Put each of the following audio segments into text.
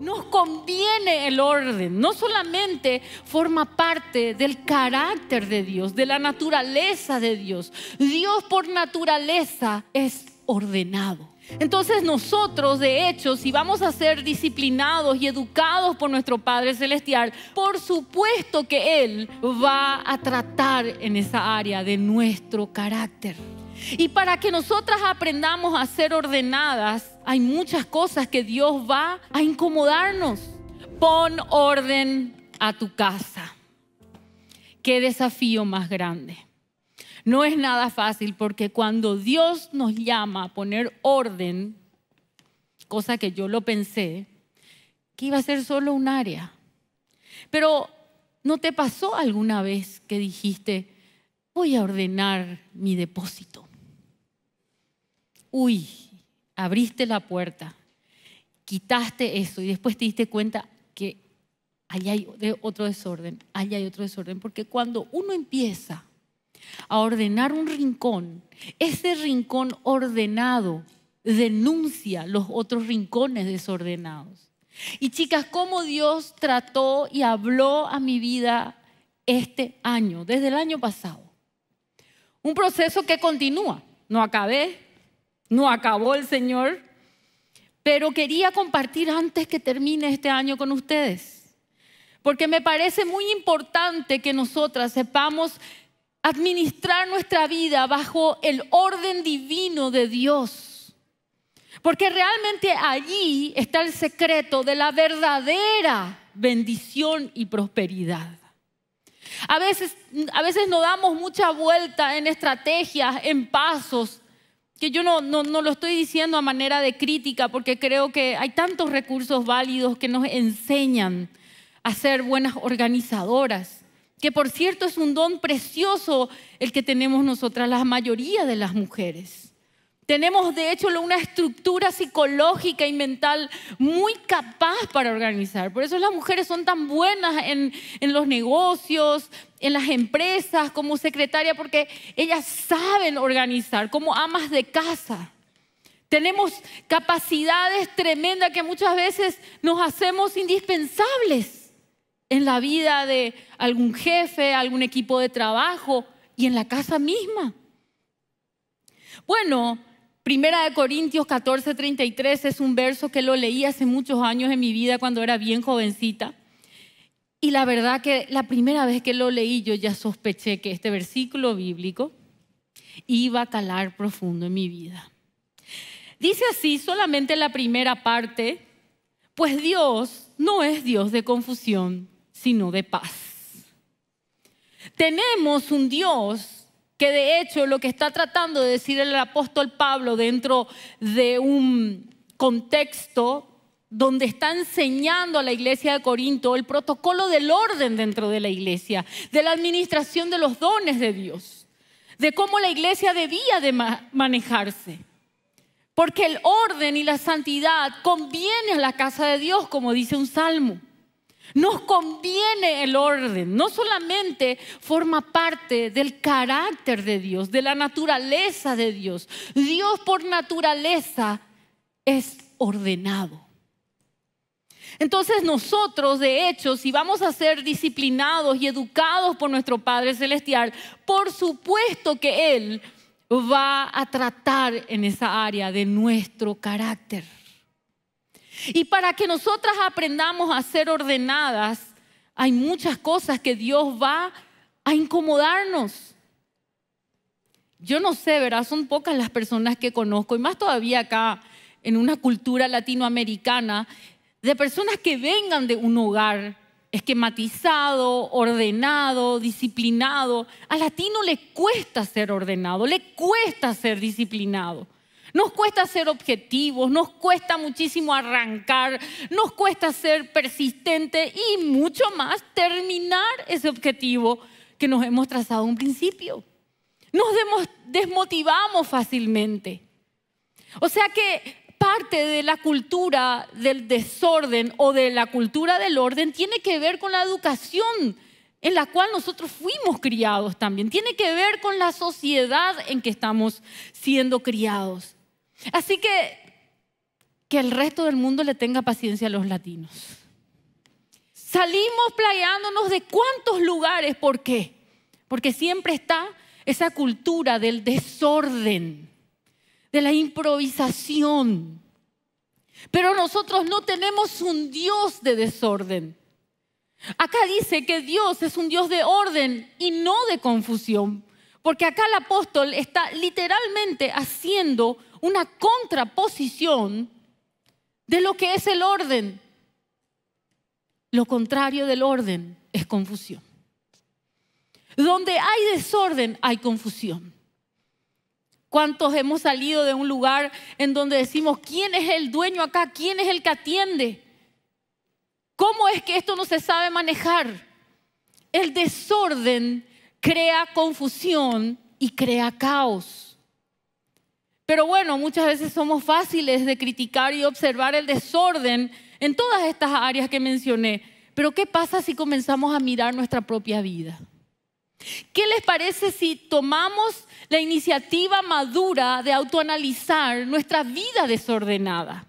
Nos conviene el orden, no solamente forma parte del carácter de Dios, de la naturaleza de Dios. Dios por naturaleza es ordenado. Entonces nosotros, de hecho, si vamos a ser disciplinados y educados por nuestro Padre Celestial, por supuesto que Él va a tratar en esa área de nuestro carácter. Y para que nosotras aprendamos a ser ordenadas, hay muchas cosas que Dios va a incomodarnos. Pon orden a tu casa. Qué desafío más grande. No es nada fácil porque cuando Dios nos llama a poner orden, cosa que yo lo pensé, que iba a ser solo un área. Pero ¿no te pasó alguna vez que dijiste, voy a ordenar mi depósito? uy, abriste la puerta, quitaste eso y después te diste cuenta que allá hay otro desorden, allá hay otro desorden, porque cuando uno empieza a ordenar un rincón, ese rincón ordenado denuncia los otros rincones desordenados. Y chicas, cómo Dios trató y habló a mi vida este año, desde el año pasado. Un proceso que continúa. No acabé, no acabó el Señor, pero quería compartir antes que termine este año con ustedes, porque me parece muy importante que nosotras sepamos administrar nuestra vida bajo el orden divino de Dios, porque realmente allí está el secreto de la verdadera bendición y prosperidad. A veces, a veces no damos mucha vuelta en estrategias, en pasos, que yo no, lo estoy diciendo a manera de crítica, porque creo que hay tantos recursos válidos que nos enseñan a ser buenas organizadoras, que por cierto es un don precioso el que tenemos nosotras, la mayoría de las mujeres. Tenemos de hecho una estructura psicológica y mental muy capaz para organizar. Por eso las mujeres son tan buenas en, los negocios, en las empresas, como secretaria, porque ellas saben organizar, como amas de casa. Tenemos capacidades tremendas que muchas veces nos hacemos indispensables en la vida de algún jefe, algún equipo de trabajo y en la casa misma. Bueno, Primera de Corintios 14, es un verso que lo leí hace muchos años en mi vida cuando era bien jovencita. Y la verdad que la primera vez que lo leí yo ya sospeché que este versículo bíblico iba a calar profundo en mi vida. Dice así solamente la primera parte, pues Dios no es Dios de confusión, sino de paz. Tenemos un Dios que de hecho lo que está tratando de decir el apóstol Pablo dentro de un contexto donde está enseñando a la iglesia de Corinto el protocolo del orden dentro de la iglesia, de la administración de los dones de Dios, de cómo la iglesia debía de manejarse. Porque el orden y la santidad conviene a la casa de Dios, como dice un salmo. Nos conviene el orden, no solamente forma parte del carácter de Dios, de la naturaleza de Dios. Dios por naturaleza es ordenado. Entonces nosotros, de hecho, si vamos a ser disciplinados y educados por nuestro Padre Celestial, por supuesto que Él va a tratar en esa área de nuestro carácter. Y para que nosotras aprendamos a ser ordenadas, hay muchas cosas que Dios va a incomodarnos. Yo no sé, ¿verdad? Son pocas las personas que conozco, y más todavía acá en una cultura latinoamericana, de personas que vengan de un hogar esquematizado, ordenado, disciplinado. A latino le cuesta ser ordenado, le cuesta ser disciplinado. Nos cuesta ser objetivos, nos cuesta muchísimo arrancar, nos cuesta ser persistente y mucho más terminar ese objetivo que nos hemos trazado un principio. Nos desmotivamos fácilmente. O sea que parte de la cultura del desorden o de la cultura del orden tiene que ver con la educación en la cual nosotros fuimos criados también. Tiene que ver con la sociedad en que estamos siendo criados. Así que que el resto del mundo le tenga paciencia a los latinos. Salimos playándonos de cuántos lugares, ¿por qué? Porque siempre está esa cultura del desorden, de la improvisación. Pero nosotros no tenemos un Dios de desorden. Acá dice que Dios es un Dios de orden y no de confusión, porque acá el apóstol está literalmente haciendo una contraposición de lo que es el orden. Lo contrario del orden es confusión. Donde hay desorden hay confusión. ¿Cuántos hemos salido de un lugar en donde decimos, ¿quién es el dueño acá? ¿Quién es el que atiende? ¿Cómo es que esto no se sabe manejar? El desorden crea confusión y crea caos. Pero bueno, muchas veces somos fáciles de criticar y observar el desorden en todas estas áreas que mencioné. Pero ¿qué pasa si comenzamos a mirar nuestra propia vida? ¿Qué les parece si tomamos la iniciativa madura de autoanalizar nuestra vida desordenada?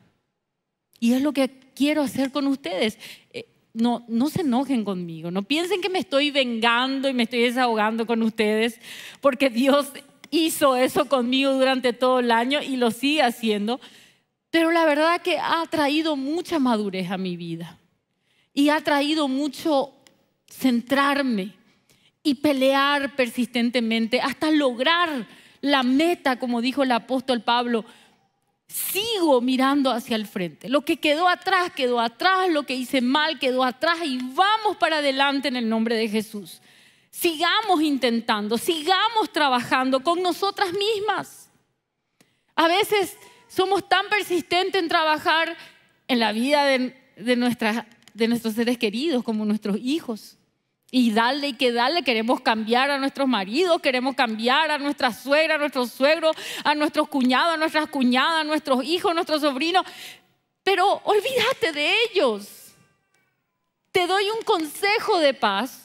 Y es lo que quiero hacer con ustedes. Eh, no, no se enojen conmigo, no piensen que me estoy vengando y me estoy desahogando con ustedes, porque Dios hizo eso conmigo durante todo el año y lo sigue haciendo. Pero la verdad que ha traído mucha madurez a mi vida y ha traído mucho centrarme y pelear persistentemente hasta lograr la meta, como dijo el apóstol Pablo. Sigo mirando hacia el frente. Lo que quedó atrás, quedó atrás. Lo que hice mal, quedó atrás. Y vamos para adelante en el nombre de Jesús. Sigamos intentando, sigamos trabajando con nosotras mismas. A veces somos tan persistentes en trabajar en la vida de, nuestros seres queridos, como nuestros hijos. Y darle y que darle, queremos cambiar a nuestros maridos, queremos cambiar a nuestra suegra, a nuestros suegros, a nuestros cuñados, a nuestras cuñadas, a nuestros hijos, a nuestros sobrinos. Pero olvídate de ellos. Te doy un consejo de paz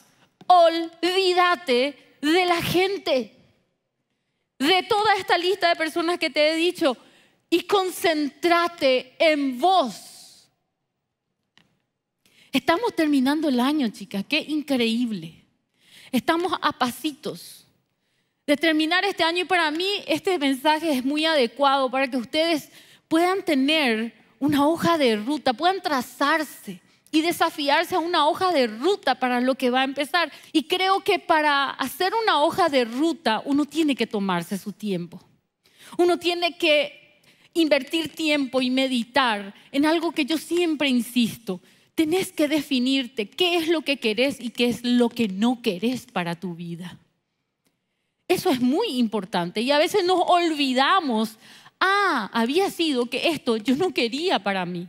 olvídate de la gente, de toda esta lista de personas que te he dicho, y concéntrate en vos. Estamos terminando el año, chicas, qué increíble. Estamos a pasitos de terminar este año y para mí este mensaje es muy adecuado para que ustedes puedan tener una hoja de ruta, puedan trazarse y desafiarse a una hoja de ruta para lo que va a empezar. Y creo que para hacer una hoja de ruta uno tiene que tomarse su tiempo. Uno tiene que invertir tiempo y meditar en algo que yo siempre insisto. Tenés que definirte qué es lo que querés y qué es lo que no querés para tu vida. Eso es muy importante y a veces nos olvidamos, ah, había sido que esto yo no quería para mí.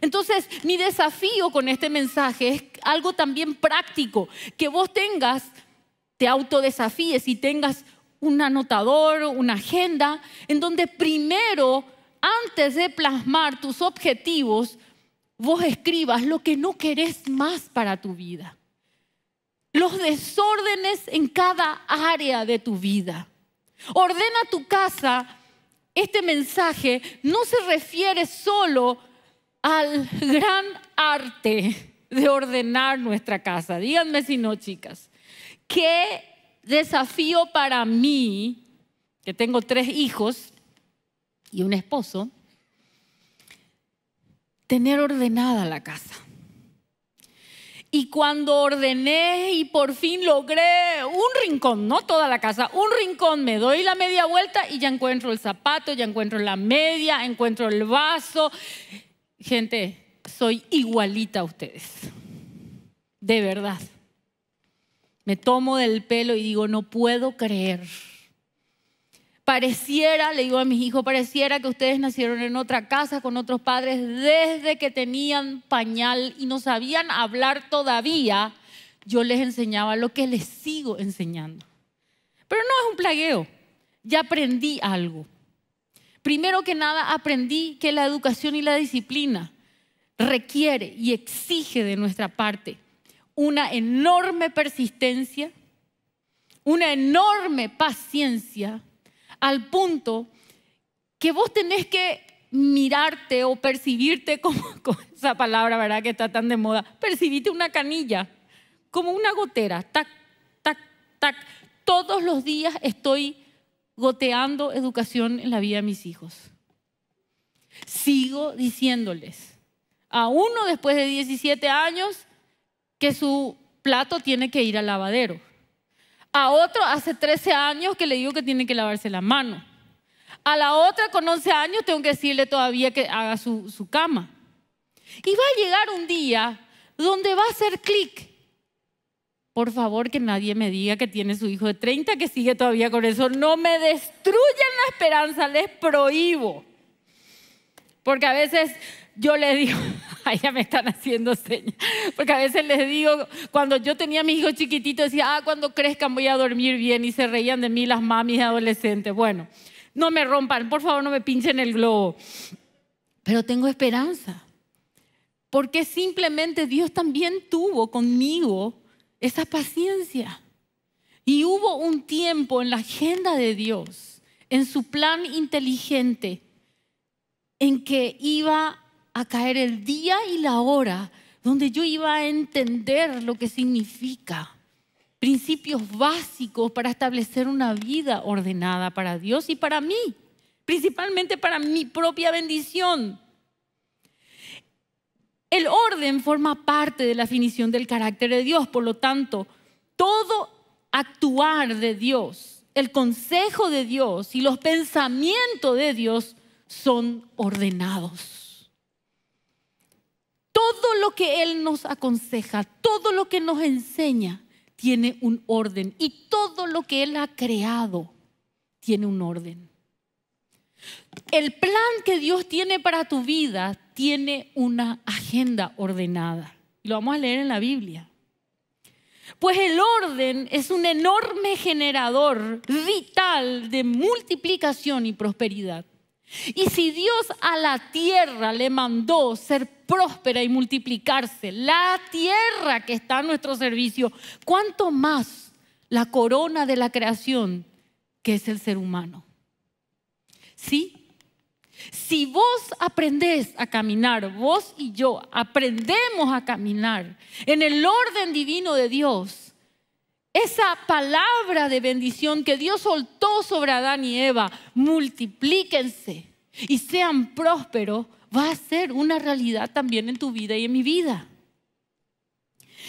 Entonces, mi desafío con este mensaje es algo también práctico, que vos tengas, te autodesafíes y tengas un anotador, una agenda, en donde primero, antes de plasmar tus objetivos, vos escribas lo que no querés más para tu vida. Los desórdenes en cada área de tu vida. Ordena tu casa. Este mensaje no se refiere solo al gran arte de ordenar nuestra casa. Díganme si no, chicas. Qué desafío para mí, que tengo tres hijos y un esposo, tener ordenada la casa. Y cuando ordené y por fin logré un rincón, no toda la casa, un rincón, me doy la media vuelta y ya encuentro el zapato, ya encuentro la media, encuentro el vaso. Gente, soy igualita a ustedes. De verdad. Me tomo del pelo y digo, no puedo creer. Pareciera, le digo a mis hijos, pareciera que ustedes nacieron en otra casa con otros padres desde que tenían pañal y no sabían hablar todavía. Yo les enseñaba lo que les sigo enseñando. Pero no es un plagueo. Ya aprendí algo primero que nada aprendí que la educación y la disciplina requiere y exige de nuestra parte una enorme persistencia, una enorme paciencia, al punto que vos tenés que mirarte o percibirte como, con esa palabra, ¿verdad? Que está tan de moda, percibirte una canilla, como una gotera, tac, tac, tac. Todos los días estoy goteando educación en la vida de mis hijos. Sigo diciéndoles, a uno después de 17 años, que su plato tiene que ir al lavadero. A otro hace 13 años que le digo que tiene que lavarse la mano. A la otra con 11 años tengo que decirle todavía que haga su, cama. Y va a llegar un día donde va a hacer clic por favor, que nadie me diga que tiene su hijo de 30 que sigue todavía con eso. No me destruyan la esperanza, les prohíbo. Porque a veces yo les digo, ahí ya me están haciendo señas. Porque a veces les digo, cuando yo tenía a hijo chiquitito chiquititos, decía, ah, cuando crezcan voy a dormir bien. Y se reían de mí las mamis adolescentes. Bueno, no me rompan, por favor, no me pinchen el globo. Pero tengo esperanza. Porque simplemente Dios también tuvo conmigo esa paciencia. Y hubo un tiempo en la agenda de Dios, en su plan inteligente, en que iba a caer el día y la hora donde yo iba a entender lo que significa principios básicos para establecer una vida ordenada para Dios y para mí, principalmente para mi propia bendición. El orden forma parte de la definición del carácter de Dios, por lo tanto, todo actuar de Dios, el consejo de Dios y los pensamientos de Dios son ordenados. Todo lo que Él nos aconseja, todo lo que nos enseña, tiene un orden. Y todo lo que Él ha creado tiene un orden. El plan que Dios tiene para tu vida tiene una agenda ordenada. Lo vamos a leer en la Biblia. Pues el orden es un enorme generador vital de multiplicación y prosperidad. Y si Dios a la tierra le mandó ser próspera y multiplicarse, la tierra que está a nuestro servicio, ¿cuánto más la corona de la creación que es el ser humano? ¿Sí? Si vos aprendés a caminar, vos y yo aprendemos a caminar en el orden divino de Dios, esa palabra de bendición que Dios soltó sobre Adán y Eva, multiplíquense y sean prósperos, va a ser una realidad también en tu vida y en mi vida.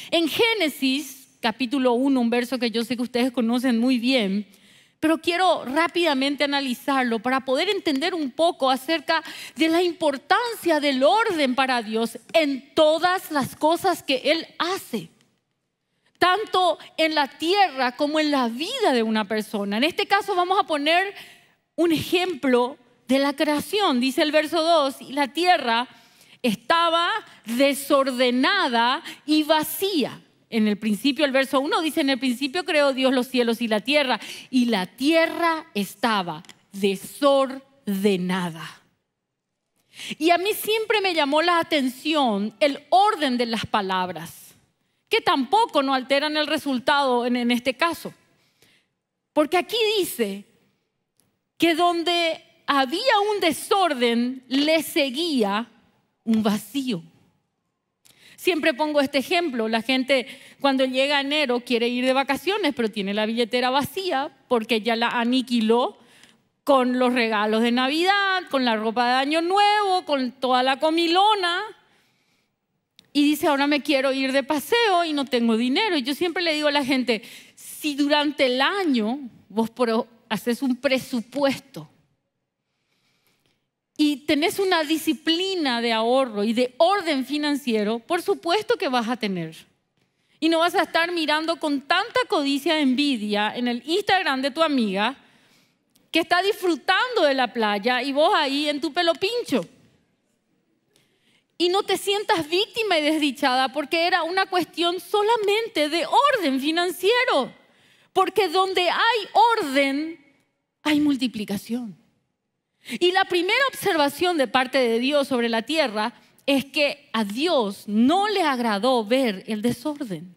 En Génesis capítulo 1, un verso que yo sé que ustedes conocen muy bien, pero quiero rápidamente analizarlo para poder entender un poco acerca de la importancia del orden para Dios en todas las cosas que Él hace tanto en la tierra como en la vida de una persona. En este caso vamos a poner un ejemplo de la creación, dice el verso 2, y la tierra estaba desordenada y vacía en el principio, el verso 1 dice, en el principio creó Dios los cielos y la tierra, y la tierra estaba desordenada. Y a mí siempre me llamó la atención el orden de las palabras, que tampoco no alteran el resultado en, en este caso. Porque aquí dice que donde había un desorden, le seguía un vacío. Siempre pongo este ejemplo, la gente cuando llega enero quiere ir de vacaciones, pero tiene la billetera vacía porque ya la aniquiló con los regalos de Navidad, con la ropa de Año Nuevo, con toda la comilona. Y dice, ahora me quiero ir de paseo y no tengo dinero. Y yo siempre le digo a la gente, si durante el año vos haces un presupuesto y tenés una disciplina de ahorro y de orden financiero, por supuesto que vas a tener. Y no vas a estar mirando con tanta codicia, envidia en el Instagram de tu amiga que está disfrutando de la playa y vos ahí en tu pelo pincho. Y no te sientas víctima y desdichada porque era una cuestión solamente de orden financiero. Porque donde hay orden, hay multiplicación. Y la primera observación de parte de Dios sobre la tierra es que a Dios no le agradó ver el desorden.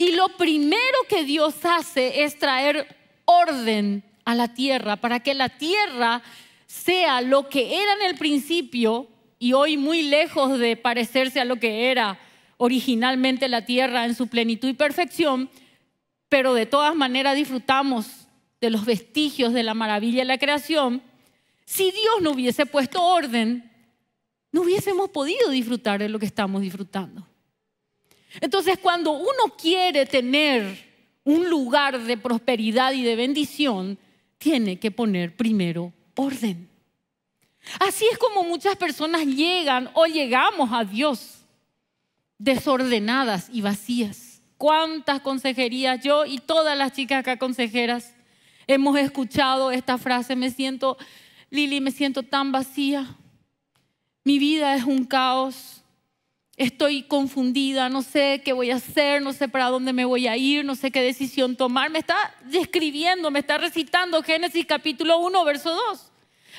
Y lo primero que Dios hace es traer orden a la tierra para que la tierra sea lo que era en el principio y hoy muy lejos de parecerse a lo que era originalmente la tierra en su plenitud y perfección, pero de todas maneras disfrutamos de los vestigios de la maravilla de la creación si Dios no hubiese puesto orden, no hubiésemos podido disfrutar de lo que estamos disfrutando. Entonces, cuando uno quiere tener un lugar de prosperidad y de bendición, tiene que poner primero orden. Así es como muchas personas llegan o llegamos a Dios desordenadas y vacías. ¿Cuántas consejerías yo y todas las chicas acá consejeras hemos escuchado esta frase? Me siento Lili, me siento tan vacía, mi vida es un caos, estoy confundida, no sé qué voy a hacer, no sé para dónde me voy a ir, no sé qué decisión tomar. Me está describiendo, me está recitando Génesis capítulo 1, verso 2.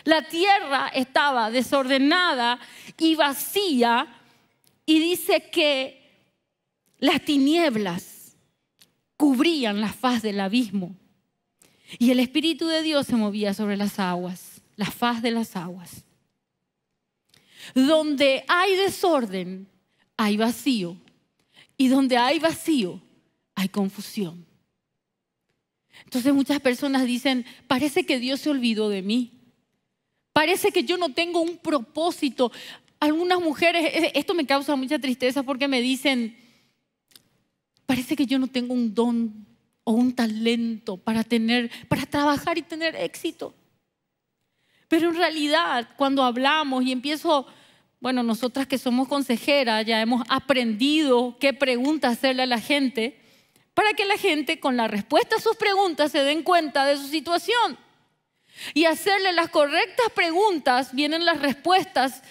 La tierra estaba desordenada y vacía y dice que las tinieblas cubrían la faz del abismo y el Espíritu de Dios se movía sobre las aguas la faz de las aguas. Donde hay desorden, hay vacío. Y donde hay vacío, hay confusión. Entonces muchas personas dicen, parece que Dios se olvidó de mí. Parece que yo no tengo un propósito. Algunas mujeres, eh, eh, esto me causa mucha tristeza porque me dicen, parece que yo no tengo un don o un talento para tener, para trabajar y tener éxito. Pero en realidad, cuando hablamos y empiezo, bueno, nosotras que somos consejeras ya hemos aprendido qué preguntas hacerle a la gente para que la gente con la respuesta a sus preguntas se den cuenta de su situación. Y hacerle las correctas preguntas vienen las respuestas,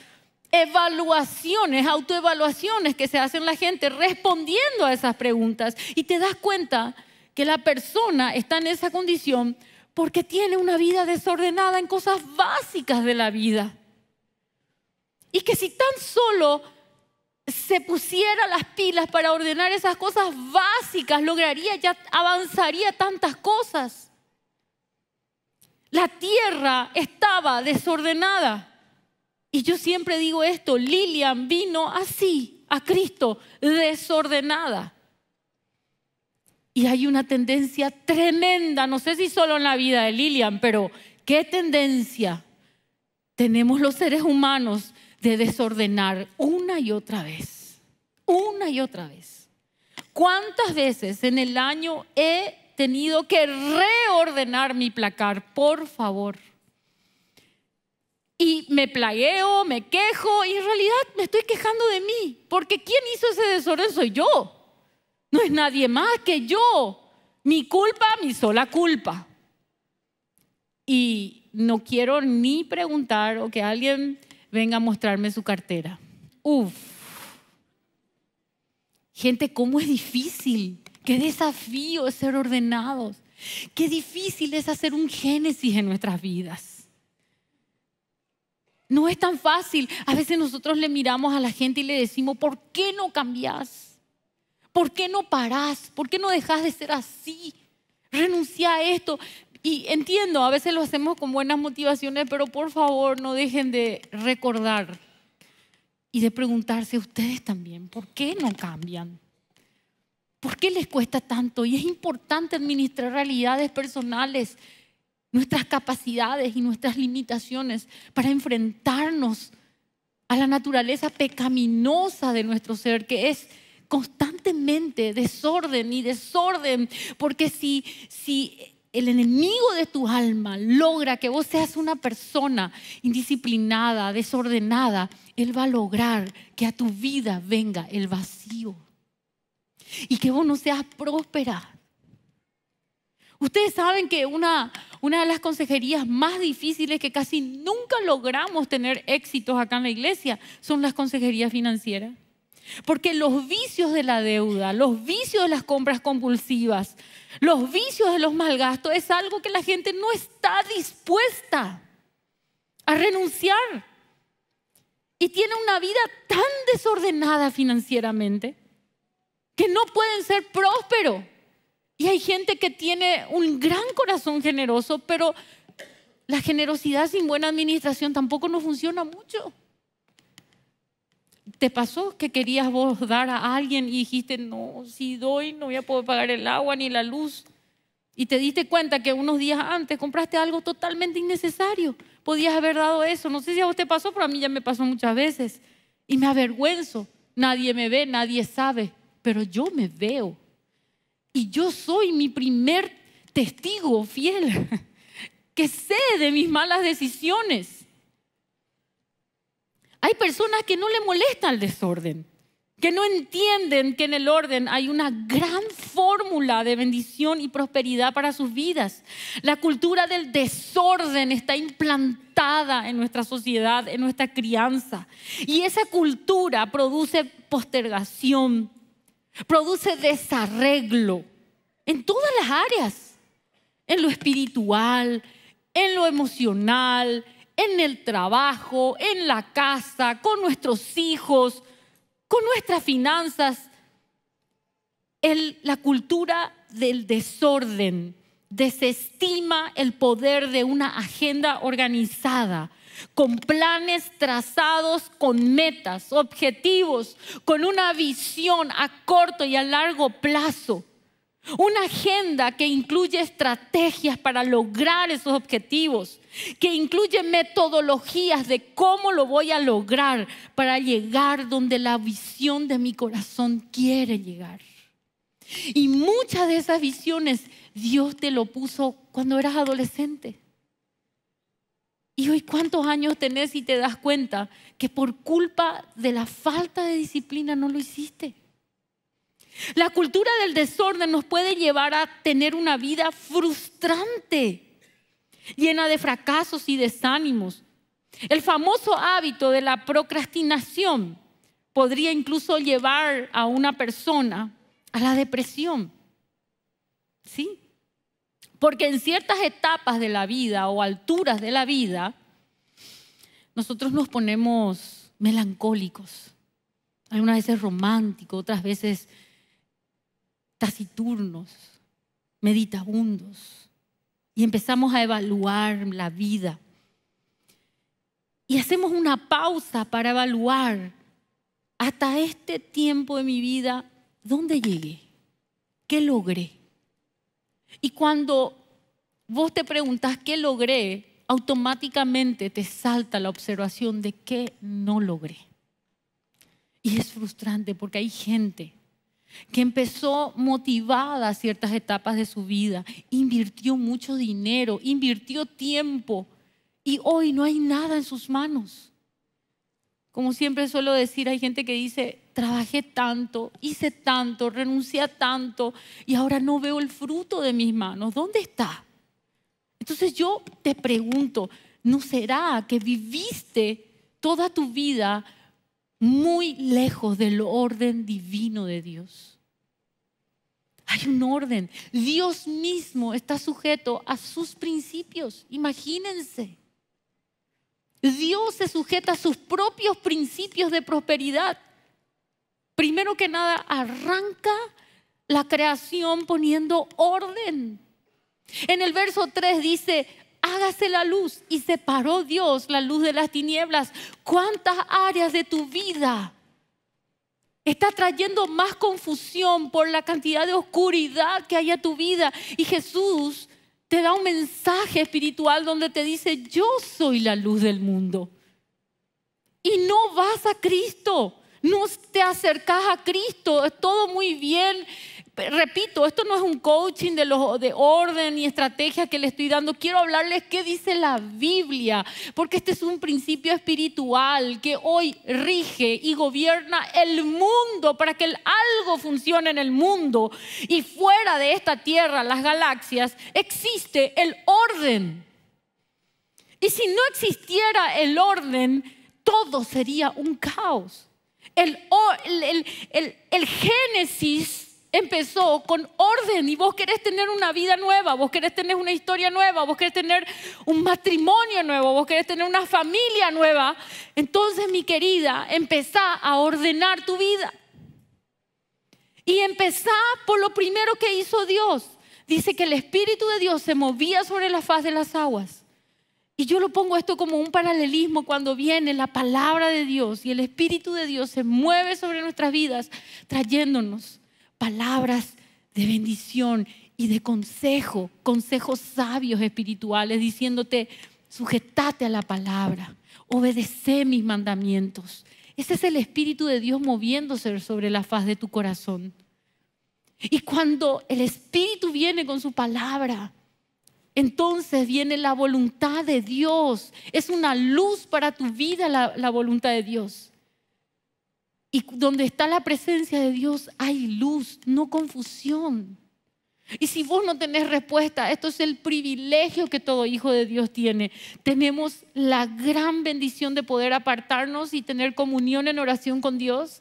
evaluaciones, autoevaluaciones que se hacen la gente respondiendo a esas preguntas. Y te das cuenta que la persona está en esa condición porque tiene una vida desordenada en cosas básicas de la vida. Y que si tan solo se pusiera las pilas para ordenar esas cosas básicas, lograría, ya avanzaría tantas cosas. La tierra estaba desordenada. Y yo siempre digo esto, Lilian vino así a Cristo, desordenada. Y hay una tendencia tremenda, no sé si solo en la vida de Lilian, pero ¿qué tendencia tenemos los seres humanos de desordenar una y otra vez? Una y otra vez. ¿Cuántas veces en el año he tenido que reordenar mi placar? Por favor. Y me plagueo, me quejo y en realidad me estoy quejando de mí, porque ¿quién hizo ese desorden? Soy yo. No es nadie más que yo. Mi culpa, mi sola culpa. Y no quiero ni preguntar o que alguien venga a mostrarme su cartera. Uf. Gente, cómo es difícil. Qué desafío es ser ordenados. Qué difícil es hacer un génesis en nuestras vidas. No es tan fácil. A veces nosotros le miramos a la gente y le decimos, ¿por qué no cambias? ¿Por qué no parás? ¿Por qué no dejás de ser así? Renuncia a esto. Y entiendo, a veces lo hacemos con buenas motivaciones, pero por favor no dejen de recordar y de preguntarse ustedes también, ¿por qué no cambian? ¿Por qué les cuesta tanto? Y es importante administrar realidades personales, nuestras capacidades y nuestras limitaciones para enfrentarnos a la naturaleza pecaminosa de nuestro ser, que es constantemente desorden y desorden, porque si, si el enemigo de tu alma logra que vos seas una persona indisciplinada, desordenada, él va a lograr que a tu vida venga el vacío y que vos no seas próspera. Ustedes saben que una, una de las consejerías más difíciles que casi nunca logramos tener éxitos acá en la iglesia son las consejerías financieras. Porque los vicios de la deuda, los vicios de las compras compulsivas, los vicios de los malgastos es algo que la gente no está dispuesta a renunciar. Y tiene una vida tan desordenada financieramente que no pueden ser prósperos. Y hay gente que tiene un gran corazón generoso, pero la generosidad sin buena administración tampoco no funciona mucho. ¿Te pasó que querías vos dar a alguien y dijiste, no, si doy no voy a poder pagar el agua ni la luz? Y te diste cuenta que unos días antes compraste algo totalmente innecesario. Podías haber dado eso. No sé si a vos te pasó, pero a mí ya me pasó muchas veces. Y me avergüenzo. Nadie me ve, nadie sabe, pero yo me veo. Y yo soy mi primer testigo fiel, que sé de mis malas decisiones. Hay personas que no le molesta el desorden, que no entienden que en el orden hay una gran fórmula de bendición y prosperidad para sus vidas. La cultura del desorden está implantada en nuestra sociedad, en nuestra crianza. Y esa cultura produce postergación, produce desarreglo en todas las áreas, en lo espiritual, en lo emocional, en el trabajo, en la casa, con nuestros hijos, con nuestras finanzas. la cultura del desorden desestima el poder de una agenda organizada, con planes trazados, con metas, objetivos, con una visión a corto y a largo plazo. Una agenda que incluye estrategias para lograr esos objetivos, que incluye metodologías de cómo lo voy a lograr para llegar donde la visión de mi corazón quiere llegar. Y muchas de esas visiones Dios te lo puso cuando eras adolescente. Y hoy cuántos años tenés y te das cuenta que por culpa de la falta de disciplina no lo hiciste. La cultura del desorden nos puede llevar a tener una vida frustrante, llena de fracasos y desánimos. El famoso hábito de la procrastinación podría incluso llevar a una persona a la depresión. ¿Sí? Porque en ciertas etapas de la vida o alturas de la vida, nosotros nos ponemos melancólicos. Algunas veces románticos, otras veces taciturnos, meditabundos, y empezamos a evaluar la vida. Y hacemos una pausa para evaluar hasta este tiempo de mi vida, ¿dónde llegué? ¿Qué logré? Y cuando vos te preguntas qué logré, automáticamente te salta la observación de qué no logré. Y es frustrante porque hay gente que empezó motivada a ciertas etapas de su vida, invirtió mucho dinero, invirtió tiempo y hoy no hay nada en sus manos. Como siempre suelo decir, hay gente que dice, trabajé tanto, hice tanto, renuncié a tanto y ahora no veo el fruto de mis manos. ¿Dónde está? Entonces yo te pregunto, ¿no será que viviste toda tu vida muy lejos del orden divino de Dios. Hay un orden. Dios mismo está sujeto a sus principios. Imagínense. Dios se sujeta a sus propios principios de prosperidad. Primero que nada, arranca la creación poniendo orden. En el verso 3 dice, hágase la luz. Y separó Dios la luz de las tinieblas. ¿Cuántas áreas de tu vida está trayendo más confusión por la cantidad de oscuridad que hay a tu vida? Y Jesús te da un mensaje espiritual donde te dice, yo soy la luz del mundo. Y no vas a Cristo, no te acercas a Cristo, es todo muy bien repito, esto no es un coaching de, orden y estrategia que le estoy dando. Quiero hablarles qué dice la Biblia, porque este es un principio espiritual que hoy rige y gobierna el mundo para que algo funcione en el mundo. Y fuera de esta tierra, las galaxias, existe el orden. Y si no existiera el orden, todo sería un caos. El, el, el, el Génesis empezó con orden y vos querés tener una vida nueva, vos querés tener una historia nueva, vos querés tener un matrimonio nuevo, vos querés tener una familia nueva, entonces mi querida, empezá a ordenar tu vida. Y empezá por lo primero que hizo Dios. Dice que el Espíritu de Dios se movía sobre la faz de las aguas. Y yo lo pongo esto como un paralelismo cuando viene la palabra de Dios y el Espíritu de Dios se mueve sobre nuestras vidas trayéndonos palabras de bendición y de consejo, consejos sabios espirituales, diciéndote, sujetate a la palabra, obedece mis mandamientos. Ese es el Espíritu de Dios moviéndose sobre la faz de tu corazón. Y cuando el Espíritu viene con su palabra, entonces viene la voluntad de Dios. Es una luz para tu vida la, la voluntad de Dios. Y donde está la presencia de Dios hay luz, no confusión. Y si vos no tenés respuesta, esto es el privilegio que todo hijo de Dios tiene. Tenemos la gran bendición de poder apartarnos y tener comunión en oración con Dios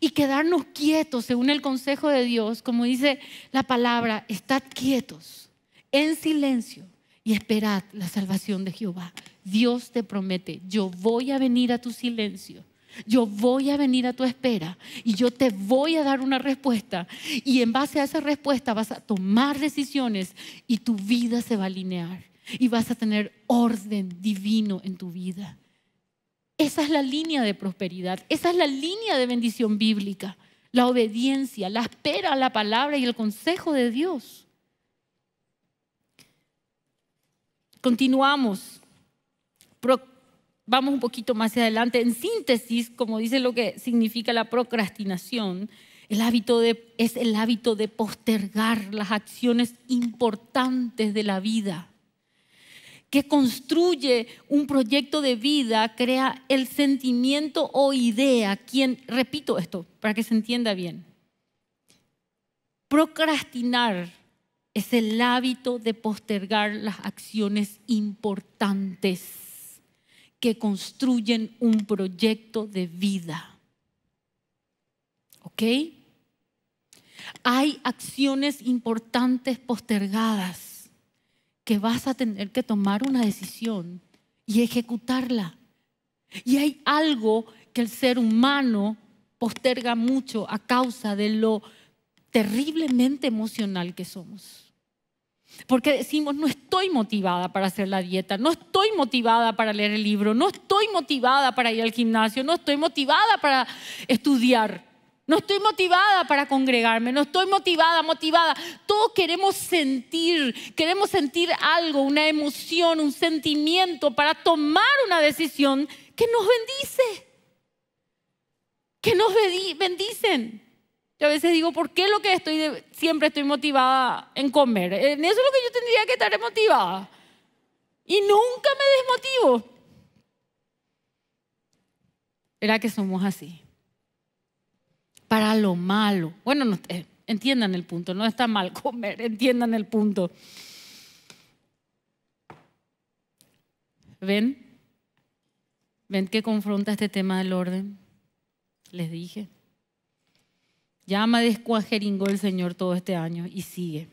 y quedarnos quietos, según el consejo de Dios, como dice la palabra, estad quietos, en silencio y esperad la salvación de Jehová. Dios te promete, yo voy a venir a tu silencio yo voy a venir a tu espera y yo te voy a dar una respuesta. Y en base a esa respuesta vas a tomar decisiones y tu vida se va a alinear y vas a tener orden divino en tu vida. Esa es la línea de prosperidad, esa es la línea de bendición bíblica, la obediencia, la espera a la palabra y el consejo de Dios. Continuamos. Pro vamos un poquito más adelante. En síntesis, como dice lo que significa la procrastinación, es el hábito de postergar las acciones importantes de la vida, que construye un proyecto de vida, crea el sentimiento o idea, quien, repito esto para que se entienda bien, procrastinar es el hábito de postergar las acciones importantes que construyen un proyecto de vida. ¿Ok? Hay acciones importantes postergadas que vas a tener que tomar una decisión y ejecutarla. Y hay algo que el ser humano posterga mucho a causa de lo terriblemente emocional que somos. Porque decimos, no estoy motivada para hacer la dieta, no estoy motivada para leer el libro, no estoy motivada para ir al gimnasio, no estoy motivada para estudiar, no estoy motivada para congregarme, no estoy motivada, motivada. Todos queremos sentir, queremos sentir algo, una emoción, un sentimiento para tomar una decisión que nos bendice, que nos bendicen. Yo a veces digo, ¿por qué lo que estoy siempre estoy motivada en comer? Eh, en eso es lo que yo tendría que estar motivada. Y nunca me desmotivo. Era que somos así. Para lo malo. Bueno, eh, entiendan el punto, no está mal comer, entiendan el punto. ¿Ven? ¿Ven que confronta este tema del orden? Les dije llama de el Señor todo este año y sigue.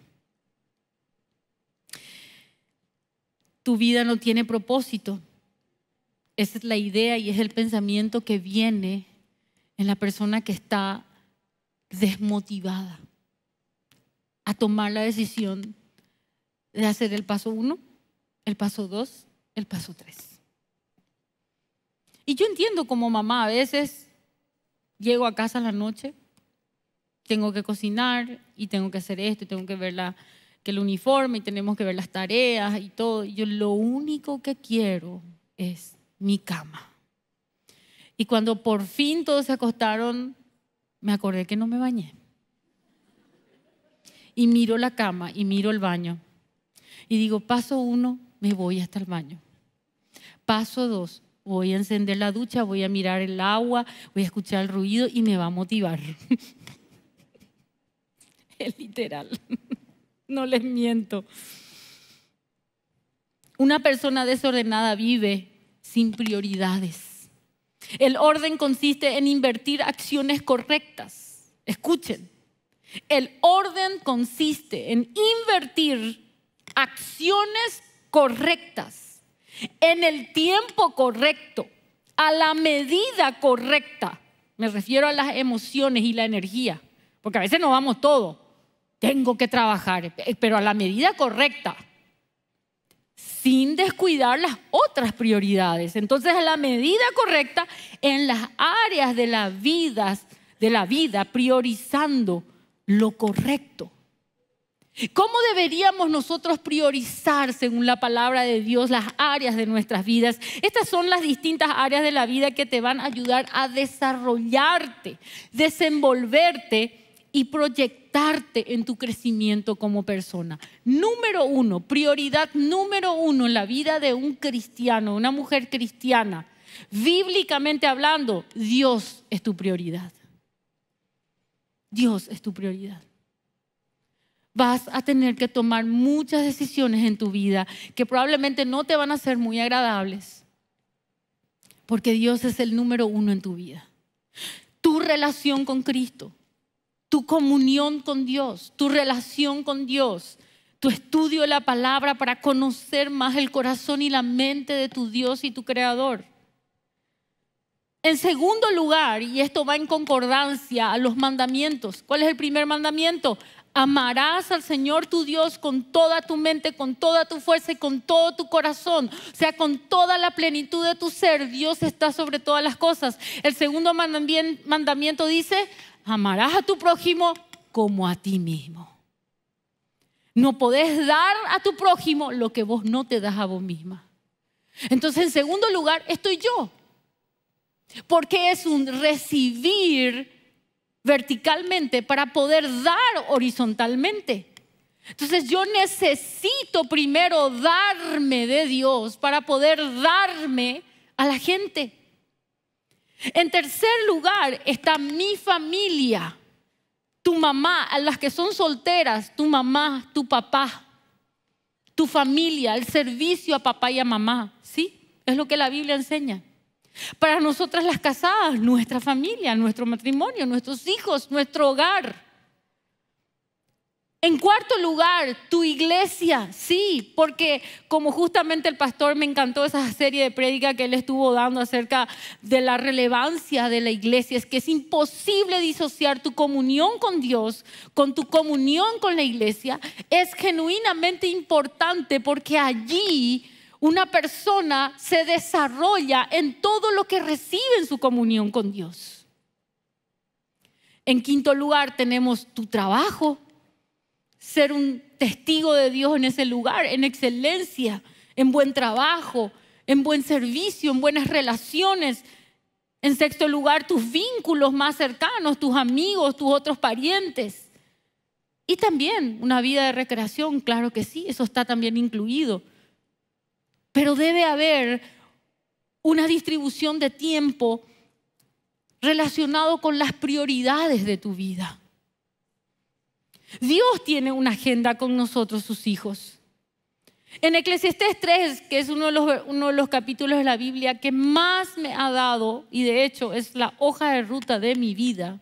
Tu vida no tiene propósito. Esa es la idea y es el pensamiento que viene en la persona que está desmotivada a tomar la decisión de hacer el paso uno, el paso dos, el paso tres. Y yo entiendo como mamá, a veces llego a casa la noche tengo que cocinar y tengo que hacer esto y tengo que ver la, que el uniforme y tenemos que ver las tareas y todo. Yo lo único que quiero es mi cama. Y cuando por fin todos se acostaron, me acordé que no me bañé. Y miro la cama y miro el baño. Y digo, paso uno, me voy hasta el baño. Paso dos, voy a encender la ducha, voy a mirar el agua, voy a escuchar el ruido y me va a motivar. Es literal. No les miento. Una persona desordenada vive sin prioridades. El orden consiste en invertir acciones correctas. Escuchen. El orden consiste en invertir acciones correctas, en el tiempo correcto, a la medida correcta. Me refiero a las emociones y la energía, porque a veces nos vamos todo. Tengo que trabajar, eh, pero a la medida correcta, sin descuidar las otras prioridades. Entonces, a la medida correcta, en las áreas de la vida, de la vida priorizando lo correcto. ¿Cómo deberíamos nosotros priorizar, según la palabra de Dios, las áreas de nuestras vidas? Estas son las distintas áreas de la vida que te van a ayudar a desarrollarte, desenvolverte y proyectarte en tu crecimiento como persona. Número uno, prioridad número uno en la vida de un cristiano, una mujer cristiana, bíblicamente hablando, Dios es tu prioridad. Dios es tu prioridad vas a tener que tomar muchas decisiones en tu vida que probablemente no te van a ser muy agradables, porque Dios es el número uno en tu vida. Tu relación con Cristo, tu comunión con Dios, tu relación con Dios, tu estudio de la palabra para conocer más el corazón y la mente de tu Dios y tu Creador. En segundo lugar, y esto va en concordancia a los mandamientos, ¿cuál es el primer mandamiento? Amarás al Señor tu Dios con toda tu mente, con toda tu fuerza y con todo tu corazón. O sea, con toda la plenitud de tu ser. Dios está sobre todas las cosas. El segundo mandamiento dice, amarás a tu prójimo como a ti mismo. No podés dar a tu prójimo lo que vos no te das a vos misma. Entonces, en segundo lugar, estoy yo. Porque es un recibir verticalmente para poder dar horizontalmente. Entonces yo necesito primero darme de Dios para poder darme a la gente. En tercer lugar está mi familia, tu mamá, a las que son solteras, tu mamá, tu papá, tu familia, el servicio a papá y a mamá. ¿Sí? Es lo que la Biblia enseña. Para nosotras las casadas, nuestra familia, nuestro matrimonio, nuestros hijos, nuestro hogar. En cuarto lugar, tu iglesia, sí, porque como justamente el pastor me encantó esa serie de prédica que él estuvo dando acerca de la relevancia de la iglesia, es que es imposible disociar tu comunión con Dios, con tu comunión con la iglesia, es genuinamente importante porque allí una persona se desarrolla en todo lo que recibe en su comunión con Dios. En quinto lugar tenemos tu trabajo ser un testigo de Dios en ese lugar, en excelencia, en buen trabajo, en buen servicio, en buenas relaciones. En sexto lugar, tus vínculos más cercanos, tus amigos, tus otros parientes. Y también una vida de recreación, claro que sí, eso está también incluido. Pero debe haber una distribución de tiempo relacionado con las prioridades de tu vida. Dios tiene una agenda con nosotros, sus hijos. En Eclesiastés 3, que es uno de, los, uno de los capítulos de la Biblia que más me ha dado, y de hecho es la hoja de ruta de mi vida,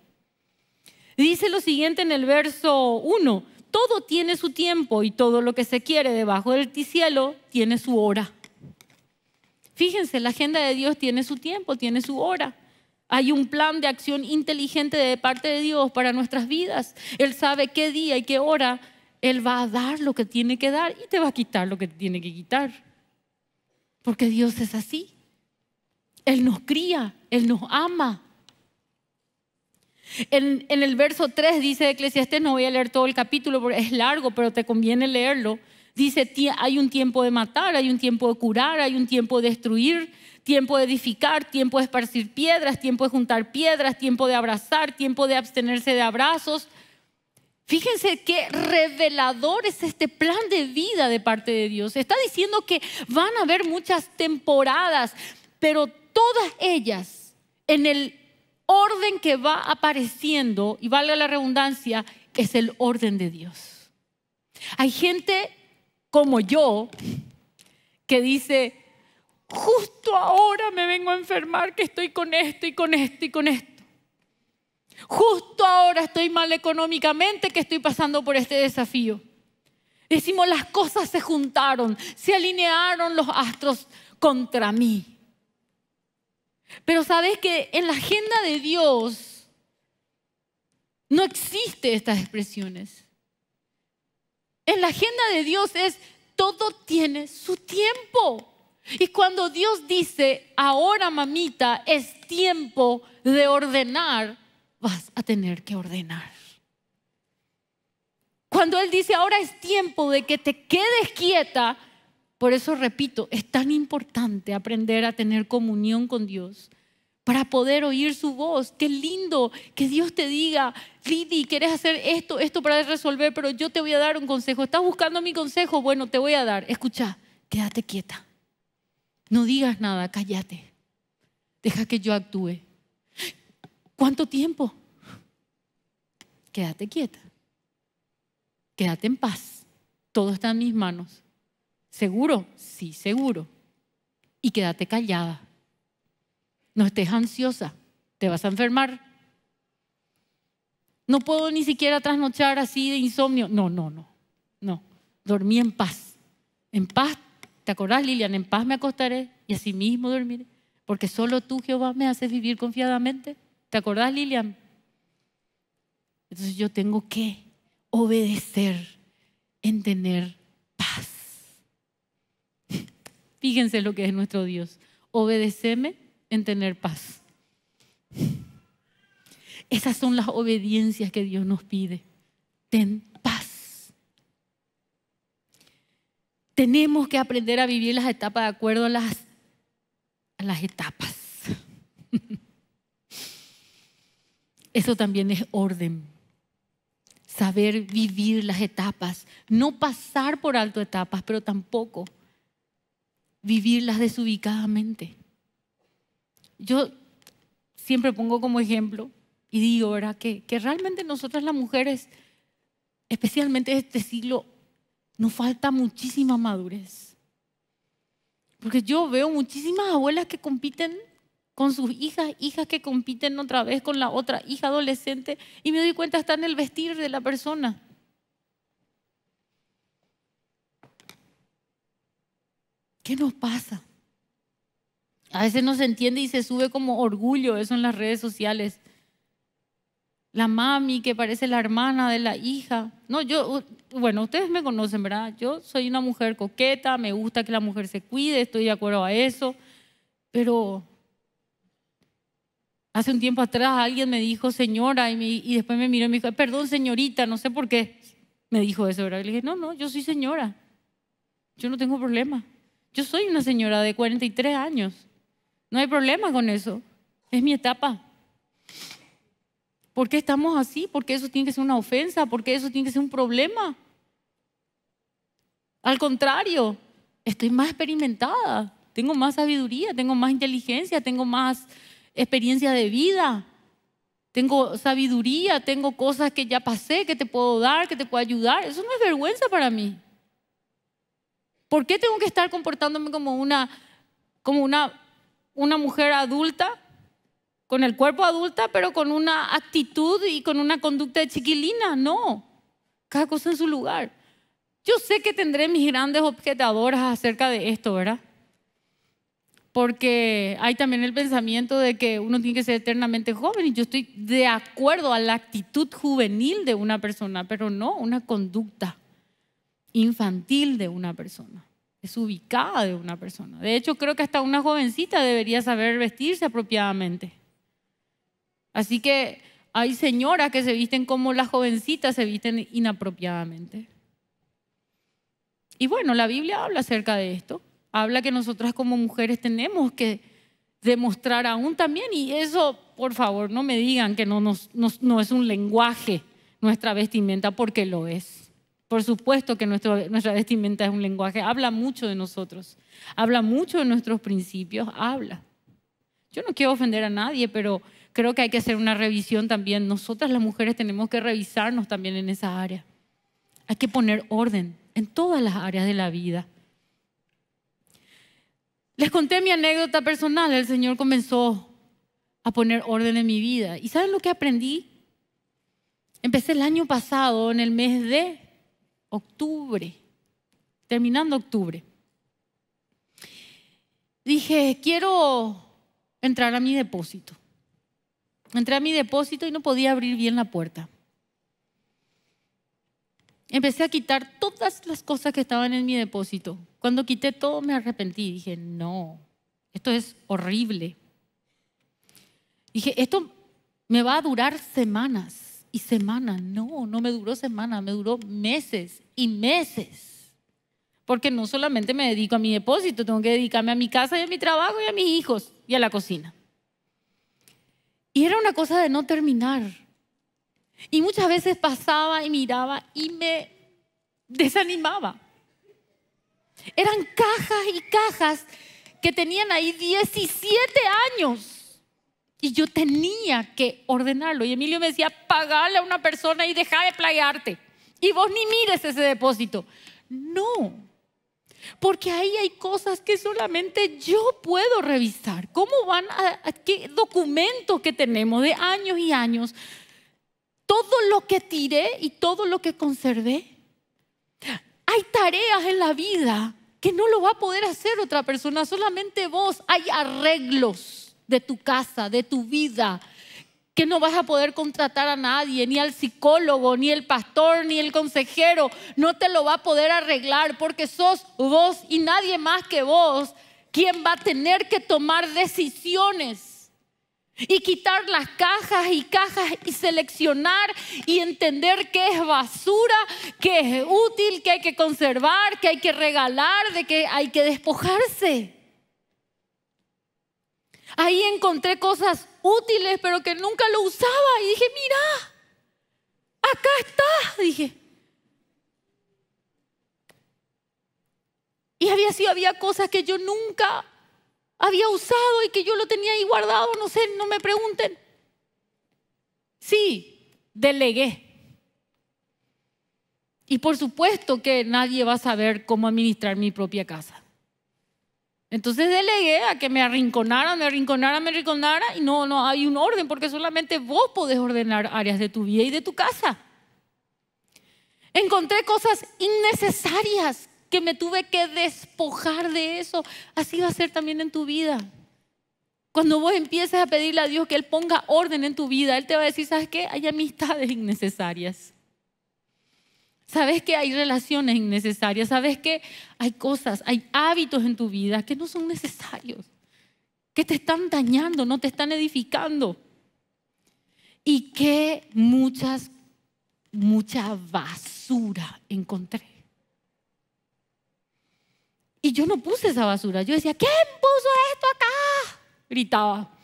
dice lo siguiente en el verso 1, todo tiene su tiempo y todo lo que se quiere debajo del cielo tiene su hora. Fíjense, la agenda de Dios tiene su tiempo, tiene su hora. Hay un plan de acción inteligente de parte de Dios para nuestras vidas. Él sabe qué día y qué hora Él va a dar lo que tiene que dar y te va a quitar lo que tiene que quitar. Porque Dios es así. Él nos cría, Él nos ama. En, el verso 3 dice Eclesiastes, no voy a leer todo el capítulo porque es largo, pero te conviene leerlo. Dice, hay un tiempo de matar, hay un tiempo de curar, hay un tiempo de destruir, tiempo de edificar, tiempo de esparcir piedras, tiempo de juntar piedras, tiempo de abrazar, tiempo de abstenerse de abrazos. Fíjense qué revelador es este plan de vida de parte de Dios. Está diciendo que van a haber muchas temporadas, pero todas ellas en el orden que va apareciendo, y valga la redundancia, es el orden de Dios. Hay gente como yo que dice, Justo ahora me vengo a enfermar que estoy con esto y con esto y con esto. Justo ahora estoy mal económicamente que estoy pasando por este desafío. Decimos, las cosas se juntaron, se alinearon los astros contra mí. Pero sabes que en la agenda de Dios no existe estas expresiones. En la agenda de Dios es todo tiene su tiempo. Y cuando Dios dice, ahora mamita, es tiempo de ordenar, vas a tener que ordenar. Cuando Él dice, ahora es tiempo de que te quedes quieta, por eso repito, es tan importante aprender a tener comunión con Dios para poder oír su voz. Qué lindo que Dios te diga, Lidi, quieres hacer esto, esto para resolver, pero yo te voy a dar un consejo. ¿Estás buscando mi consejo? Bueno, te voy a dar. Escucha, quédate quieta. No digas nada, cállate. Deja que yo actúe. ¿Cuánto tiempo? Quédate quieta. Quédate en paz. Todo está en mis manos. ¿Seguro? Sí, seguro. Y quédate callada. No estés ansiosa. Te vas a enfermar. No puedo ni siquiera trasnochar así de insomnio. No, no, no. No. Dormí en paz. En paz ¿Te acordás, Lilian? En paz me acostaré y así mismo dormiré, porque solo tú, Jehová, me haces vivir confiadamente. ¿Te acordás, Lilian? Entonces yo tengo que obedecer en tener paz. Fíjense lo que es nuestro Dios. Obedeceme en tener paz. Esas son las obediencias que Dios nos pide. Ten Tenemos que aprender a vivir las etapas de acuerdo a las, etapas. Eso también es orden. Saber vivir las etapas. No pasar por alto etapas, pero tampoco vivirlas desubicadamente. Yo siempre pongo como ejemplo y digo, ¿verdad? Que, que realmente nosotras las mujeres, especialmente este siglo nos falta muchísima madurez. Porque yo veo muchísimas abuelas que compiten con sus hijas, hijas que compiten otra vez con la otra hija adolescente y me doy cuenta está en el vestir de la persona. ¿Qué nos pasa? A veces no se entiende y se sube como orgullo eso en las redes sociales la mami que parece la hermana de la hija. No, yo, bueno, ustedes me conocen, ¿verdad? Yo soy una mujer coqueta, me gusta que la mujer se cuide, estoy de acuerdo a eso, pero hace un tiempo atrás alguien me dijo señora y, y después me miró y me dijo, perdón señorita, no sé por qué me dijo eso, ¿verdad? le dije, no, no, yo soy señora, yo no tengo problema, yo soy una señora de 43 años, no hay problema con eso, es mi etapa. ¿Por qué estamos así? ¿Por qué eso tiene que ser una ofensa? ¿Por qué eso tiene que ser un problema? Al contrario, estoy más experimentada, tengo más sabiduría, tengo más inteligencia, tengo más experiencia de vida, tengo sabiduría, tengo cosas que ya pasé, que te puedo dar, que te puedo ayudar. Eso no es vergüenza para mí. ¿Por qué tengo que estar comportándome como una, como una, una mujer adulta con el cuerpo adulta, pero con una actitud y con una conducta de chiquilina. No, cada cosa en su lugar. Yo sé que tendré mis grandes objetadoras acerca de esto, ¿verdad? Porque hay también el pensamiento de que uno tiene que ser eternamente joven y yo estoy de acuerdo a la actitud juvenil de una persona, pero no una conducta infantil de una persona, es ubicada de una persona. De hecho, creo que hasta una jovencita debería saber vestirse apropiadamente. Así que hay señoras que se visten como las jovencitas se visten inapropiadamente. Y bueno, la Biblia habla acerca de esto. Habla que nosotras como mujeres tenemos que demostrar aún también. Y eso, por favor, no me digan que no, no es un lenguaje nuestra vestimenta, porque lo es. Por supuesto que nuestra vestimenta es un lenguaje. Habla mucho de nosotros. Habla mucho de nuestros principios. Habla. Yo no quiero ofender a nadie, pero creo que hay que hacer una revisión también. Nosotras las mujeres tenemos que revisarnos también en esa área. Hay que poner orden en todas las áreas de la vida. Les conté mi anécdota personal. El Señor comenzó a poner orden en mi vida. ¿Y saben lo que aprendí? Empecé el año pasado, en el mes de octubre, terminando octubre. Dije, quiero entrar a mi depósito. Entré a mi depósito y no podía abrir bien la puerta. Empecé a quitar todas las cosas que estaban en mi depósito. Cuando quité todo me arrepentí. Dije, no, esto es horrible. Dije, esto me va a durar semanas y semanas. No, no me duró semanas, me duró meses y meses. Porque no solamente me dedico a mi depósito, tengo que dedicarme a mi casa y a mi trabajo y a mis hijos y a la cocina. Y era una cosa de no terminar. Y muchas veces pasaba y miraba y me desanimaba. Eran cajas y cajas que tenían ahí 17 años. Y yo tenía que ordenarlo. Y Emilio me decía, pagale a una persona y deja de playarte. Y vos ni mires ese depósito. No, porque ahí hay cosas que solamente yo puedo revisar. ¿Cómo van a, qué documentos que tenemos de años y años? Todo lo que tiré y todo lo que conservé. Hay tareas en la vida que no lo va a poder hacer otra persona, solamente vos. Hay arreglos de tu casa, de tu vida, que no vas a poder contratar a nadie, ni al psicólogo, ni el pastor, ni el consejero. No te lo va a poder arreglar porque sos vos y nadie más que vos quien va a tener que tomar decisiones y quitar las cajas y cajas y seleccionar y entender qué es basura, qué es útil, qué hay que conservar, qué hay que regalar, de qué hay que despojarse. Ahí encontré cosas útiles, pero que nunca lo usaba. Y dije, mira, acá está, dije. Y había sido, había cosas que yo nunca había usado y que yo lo tenía ahí guardado, no sé, no me pregunten. Sí, delegué. Y por supuesto que nadie va a saber cómo administrar mi propia casa. Entonces delegué a que me arrinconara, me arrinconara, me arrinconara y no, no hay un orden porque solamente vos podés ordenar áreas de tu vida y de tu casa. Encontré cosas innecesarias que me tuve que despojar de eso. Así va a ser también en tu vida. Cuando vos empieces a pedirle a Dios que Él ponga orden en tu vida, Él te va a decir, ¿sabes qué? Hay amistades innecesarias. Sabes que hay relaciones innecesarias, sabes que hay cosas, hay hábitos en tu vida que no son necesarios, que te están dañando, no te están edificando. Y que muchas, mucha basura encontré. Y yo no puse esa basura. Yo decía, ¿quién puso esto acá? Gritaba.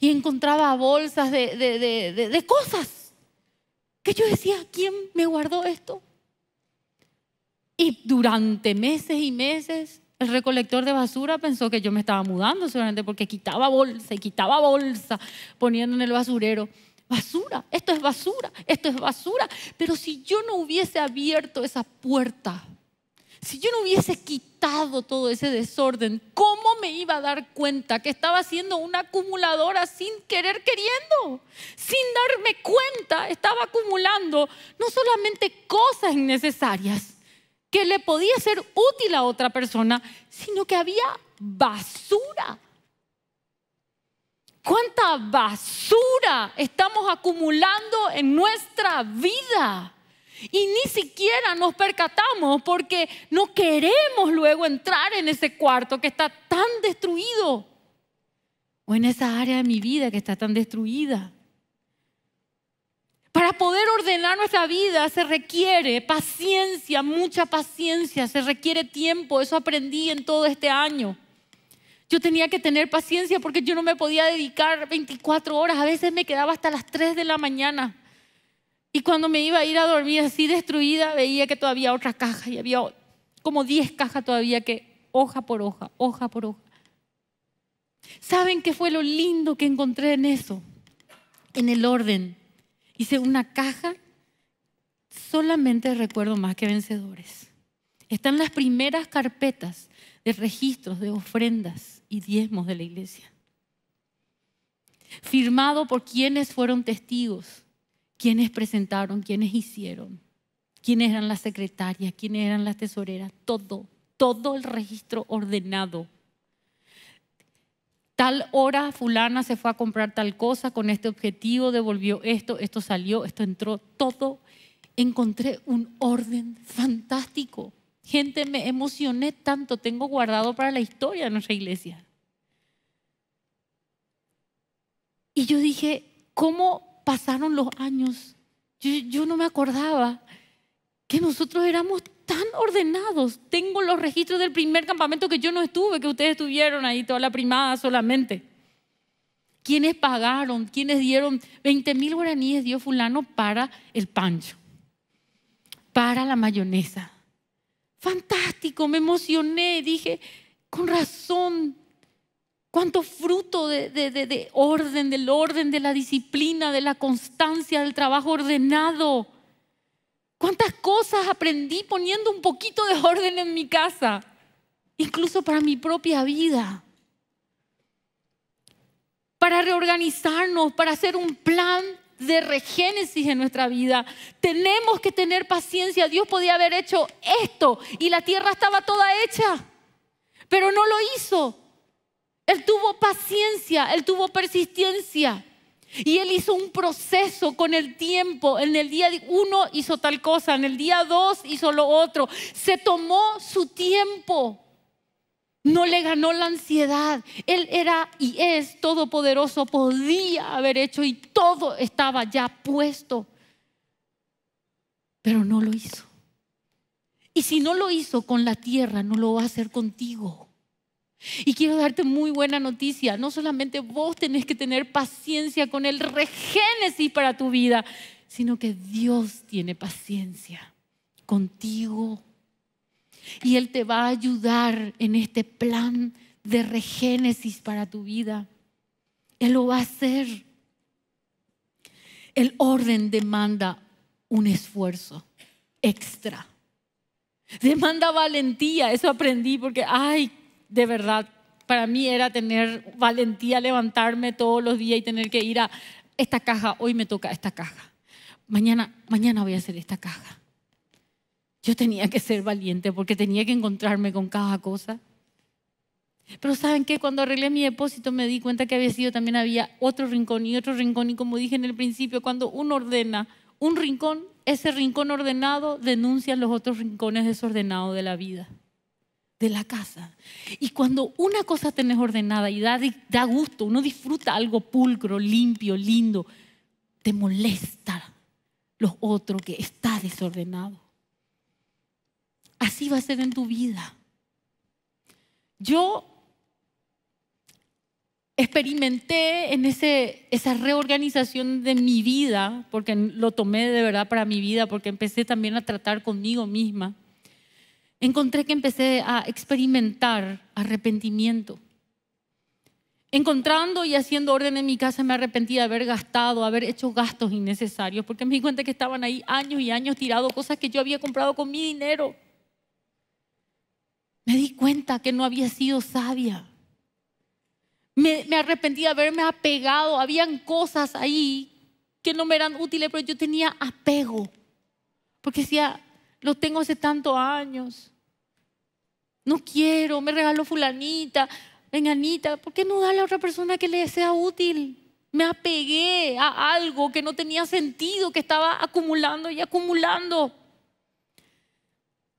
Y encontraba bolsas de, de, de, de cosas yo decía, ¿quién me guardó esto? Y durante meses y meses el recolector de basura pensó que yo me estaba mudando seguramente, porque quitaba bolsa y quitaba bolsa poniendo en el basurero. Basura, esto es basura, esto es basura. Pero si yo no hubiese abierto esa puerta si yo no hubiese quitado todo ese desorden, ¿cómo me iba a dar cuenta que estaba siendo una acumuladora sin querer queriendo? Sin darme cuenta, estaba acumulando no solamente cosas innecesarias que le podía ser útil a otra persona, sino que había basura. ¿Cuánta basura estamos acumulando en nuestra vida? Y ni siquiera nos percatamos porque no queremos luego entrar en ese cuarto que está tan destruido. O en esa área de mi vida que está tan destruida. Para poder ordenar nuestra vida se requiere paciencia, mucha paciencia, se requiere tiempo. Eso aprendí en todo este año. Yo tenía que tener paciencia porque yo no me podía dedicar 24 horas. A veces me quedaba hasta las 3 de la mañana y cuando me iba a ir a dormir así destruida, veía que todavía otra caja y había como 10 cajas todavía que hoja por hoja, hoja por hoja. ¿Saben qué fue lo lindo que encontré en eso? En el orden. Hice una caja solamente recuerdo más que vencedores. Están las primeras carpetas de registros de ofrendas y diezmos de la iglesia. Firmado por quienes fueron testigos quiénes presentaron, quiénes hicieron, quiénes eran las secretarias, quiénes eran las tesoreras, todo, todo el registro ordenado. Tal hora fulana se fue a comprar tal cosa con este objetivo, devolvió esto, esto salió, esto entró, todo. Encontré un orden fantástico. Gente, me emocioné tanto, tengo guardado para la historia de nuestra iglesia. Y yo dije, ¿cómo pasaron los años. Yo, no me acordaba que nosotros éramos tan ordenados. Tengo los registros del primer campamento que yo no estuve, que ustedes estuvieron ahí toda la primada solamente. ¿Quiénes pagaron? ¿Quiénes dieron 20 mil guaraníes dio fulano para el pancho? Para la mayonesa. Fantástico, me emocioné, dije, con razón, cuánto fruto de, orden, del orden, de la disciplina, de la constancia, del trabajo ordenado. Cuántas cosas aprendí poniendo un poquito de orden en mi casa, incluso para mi propia vida. Para reorganizarnos, para hacer un plan de regénesis en nuestra vida. Tenemos que tener paciencia. Dios podía haber hecho esto y la tierra estaba toda hecha, pero no lo hizo él tuvo paciencia, él tuvo persistencia. Y él hizo un proceso con el tiempo. En el día uno hizo tal cosa, en el día dos hizo lo otro. Se tomó su tiempo. No le ganó la ansiedad. Él era y es todopoderoso. Podía haber hecho y todo estaba ya puesto. Pero no lo hizo. Y si no lo hizo con la tierra, no lo va a hacer contigo. Y quiero darte muy buena noticia. No solamente vos tenés que tener paciencia con el regénesis para tu vida, sino que Dios tiene paciencia contigo. Y Él te va a ayudar en este plan de regénesis para tu vida. Él lo va a hacer. El orden demanda un esfuerzo extra. Demanda valentía, eso aprendí porque, ay, de verdad, para mí era tener valentía, levantarme todos los días y tener que ir a esta caja, hoy me toca esta caja, mañana, mañana voy a hacer esta caja. Yo tenía que ser valiente porque tenía que encontrarme con cada cosa. Pero ¿saben qué? Cuando arreglé mi depósito me di cuenta que había sido también había otro rincón y otro rincón. Y como dije en el principio, cuando uno ordena un rincón, ese rincón ordenado denuncia los otros rincones desordenados de la vida de la casa. Y cuando una cosa tenés ordenada y da, da gusto, uno disfruta algo pulcro, limpio, lindo, te molesta lo otro que está desordenado. Así va a ser en tu vida. Yo experimenté en ese, esa reorganización de mi vida, porque lo tomé de verdad para mi vida, porque empecé también a tratar conmigo misma encontré que empecé a experimentar arrepentimiento. Encontrando y haciendo orden en mi casa me arrepentí de haber gastado, haber hecho gastos innecesarios, porque me di cuenta que estaban ahí años y años tirado cosas que yo había comprado con mi dinero. Me di cuenta que no había sido sabia. Me, me arrepentí de haberme apegado. Habían cosas ahí que no me eran útiles, pero yo tenía apego. Porque decía, lo tengo hace tantos años. No quiero, me regaló fulanita, venganita. ¿Por qué no darle a otra persona que le sea útil? Me apegué a algo que no tenía sentido, que estaba acumulando y acumulando.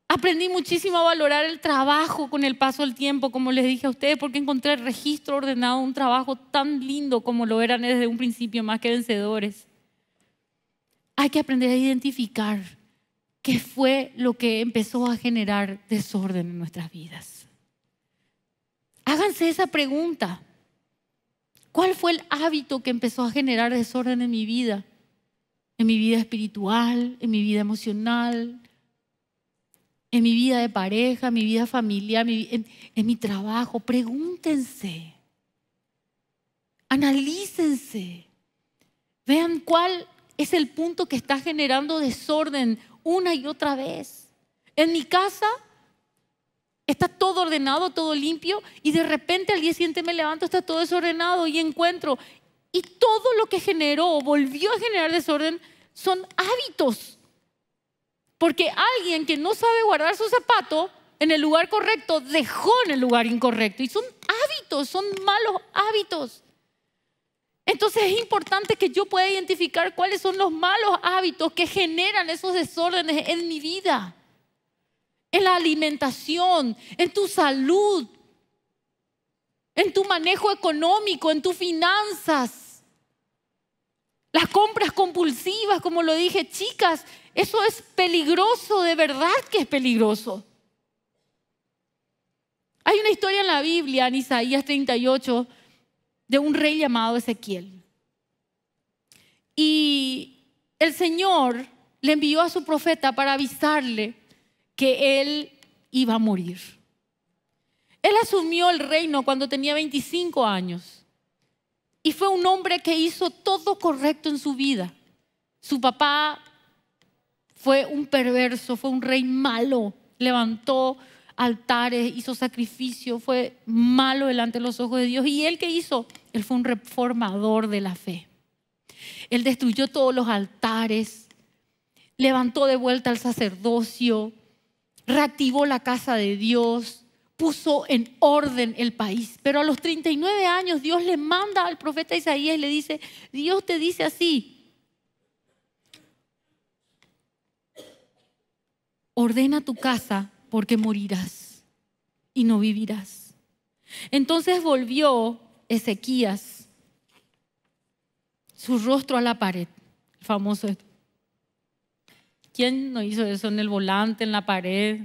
Aprendí muchísimo a valorar el trabajo con el paso del tiempo, como les dije a ustedes, porque encontré el registro ordenado un trabajo tan lindo como lo eran desde un principio, más que vencedores. Hay que aprender a identificar ¿Qué fue lo que empezó a generar desorden en nuestras vidas. Háganse esa pregunta. ¿Cuál fue el hábito que empezó a generar desorden en mi vida? En mi vida espiritual, en mi vida emocional, en mi vida de pareja, en mi vida familiar, en, en mi trabajo. Pregúntense. Analícense. Vean cuál es el punto que está generando desorden una y otra vez. En mi casa está todo ordenado, todo limpio, y de repente al día siguiente me levanto, está todo desordenado y encuentro. Y todo lo que generó o volvió a generar desorden son hábitos. Porque alguien que no sabe guardar su zapato en el lugar correcto, dejó en el lugar incorrecto. Y son hábitos, son malos hábitos. Entonces es importante que yo pueda identificar cuáles son los malos hábitos que generan esos desórdenes en mi vida, en la alimentación, en tu salud, en tu manejo económico, en tus finanzas. Las compras compulsivas, como lo dije, chicas, eso es peligroso, de verdad que es peligroso. Hay una historia en la Biblia, en Isaías 38, de un rey llamado Ezequiel. Y el Señor le envió a su profeta para avisarle que él iba a morir. Él asumió el reino cuando tenía 25 años y fue un hombre que hizo todo correcto en su vida. Su papá fue un perverso, fue un rey malo, levantó altares, hizo sacrificio, fue malo delante de los ojos de Dios. ¿Y él qué hizo? Él fue un reformador de la fe. Él destruyó todos los altares, levantó de vuelta al sacerdocio, reactivó la casa de Dios, puso en orden el país. Pero a los 39 años Dios le manda al profeta Isaías y le dice, Dios te dice así, ordena tu casa porque morirás y no vivirás. Entonces volvió Ezequías, su rostro a la pared, el famoso. ¿Quién no hizo eso en el volante, en la pared,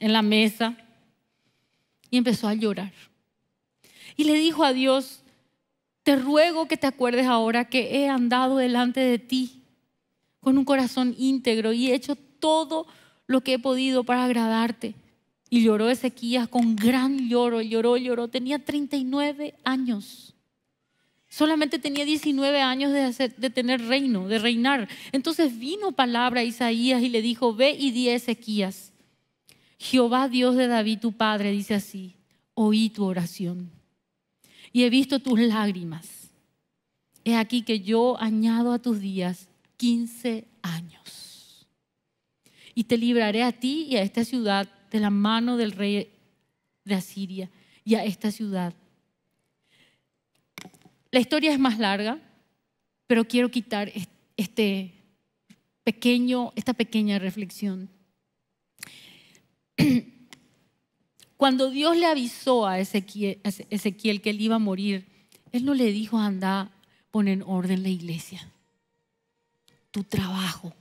en la mesa? Y empezó a llorar. Y le dijo a Dios, te ruego que te acuerdes ahora que he andado delante de ti con un corazón íntegro y he hecho todo lo que he podido para agradarte. Y lloró Ezequías con gran lloro, lloró, lloró. Tenía 39 años. Solamente tenía 19 años de, tener reino, de reinar. Entonces vino palabra a Isaías y le dijo, ve y di a Ezequías, Jehová Dios de David tu Padre dice así, oí tu oración y he visto tus lágrimas. He aquí que yo añado a tus días 15 años. Y te libraré a ti y a esta ciudad de la mano del rey de Asiria y a esta ciudad. La historia es más larga, pero quiero quitar este pequeño, esta pequeña reflexión. Cuando Dios le avisó a Ezequiel, que él iba a morir, él no le dijo, anda, pon en orden la iglesia, tu trabajo,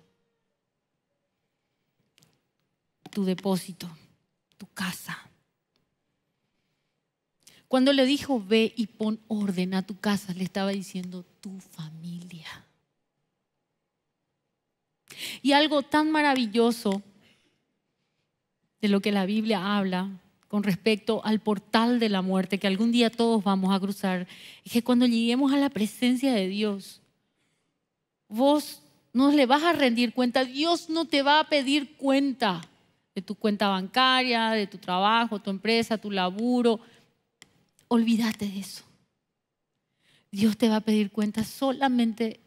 tu depósito, tu casa. Cuando le dijo, ve y pon orden a tu casa, le estaba diciendo tu familia. Y algo tan maravilloso de lo que la Biblia habla con respecto al portal de la muerte, que algún día todos vamos a cruzar, es que cuando lleguemos a la presencia de Dios, vos no le vas a rendir cuenta, Dios no te va a pedir cuenta de tu cuenta bancaria, de tu trabajo, tu empresa, tu laburo. Olvídate de eso. Dios te va a pedir cuentas solamente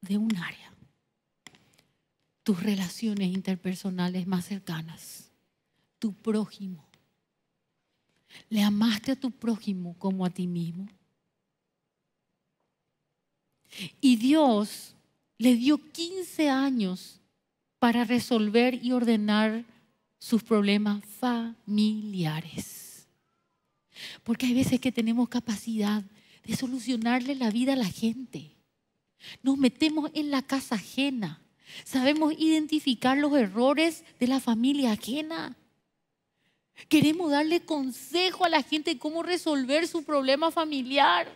de un área. Tus relaciones interpersonales más cercanas, tu prójimo. ¿Le amaste a tu prójimo como a ti mismo? Y Dios le dio 15 años para resolver y ordenar sus problemas familiares. Porque hay veces que tenemos capacidad de solucionarle la vida a la gente. Nos metemos en la casa ajena. Sabemos identificar los errores de la familia ajena. Queremos darle consejo a la gente cómo resolver su problema familiar.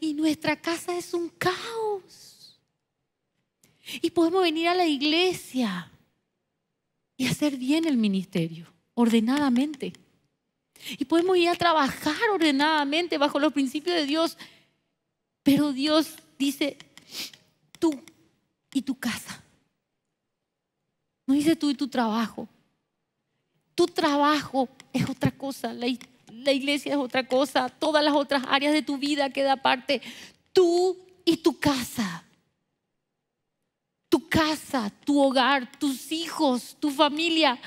Y nuestra casa es un caos. Y podemos venir a la iglesia y hacer bien el ministerio, ordenadamente. Y podemos ir a trabajar ordenadamente bajo los principios de Dios. Pero Dios dice, tú y tu casa. No dice tú y tu trabajo. Tu trabajo es otra cosa, la, iglesia es otra cosa, todas las otras áreas de tu vida queda aparte. Tú y tu casa tu casa, tu hogar, tus hijos, tu familia.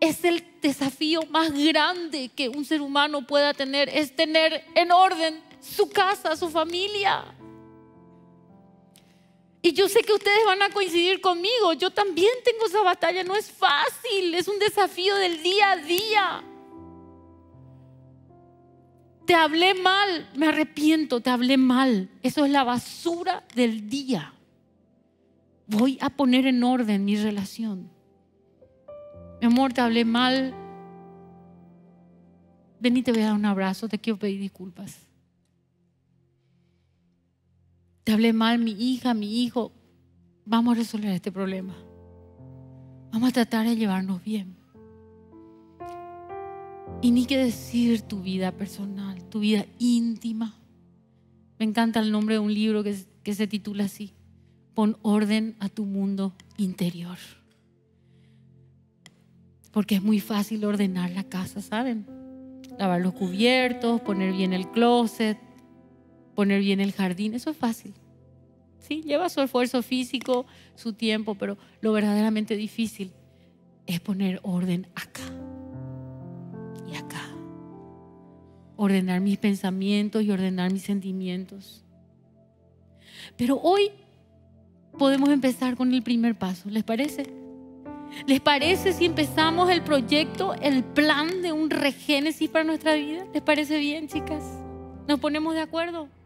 Es el desafío más grande que un ser humano pueda tener, es tener en orden su casa, su familia. Y yo sé que ustedes van a coincidir conmigo, yo también tengo esa batalla, no es fácil, es un desafío del día a día. Te hablé mal, me arrepiento, te hablé mal. Eso es la basura del día voy a poner en orden mi relación. Mi amor, te hablé mal. Ven y te voy a dar un abrazo, te quiero pedir disculpas. Te hablé mal, mi hija, mi hijo. Vamos a resolver este problema. Vamos a tratar de llevarnos bien. Y ni que decir tu vida personal, tu vida íntima. Me encanta el nombre de un libro que, que se titula así, pon orden a tu mundo interior. Porque es muy fácil ordenar la casa, ¿saben? Lavar los cubiertos, poner bien el closet, poner bien el jardín, eso es fácil. Sí, lleva su esfuerzo físico, su tiempo, pero lo verdaderamente difícil es poner orden acá y acá. Ordenar mis pensamientos y ordenar mis sentimientos. Pero hoy podemos empezar con el primer paso. ¿Les parece? ¿Les parece si empezamos el proyecto, el plan de un regénesis para nuestra vida? ¿Les parece bien, chicas? ¿Nos ponemos de acuerdo?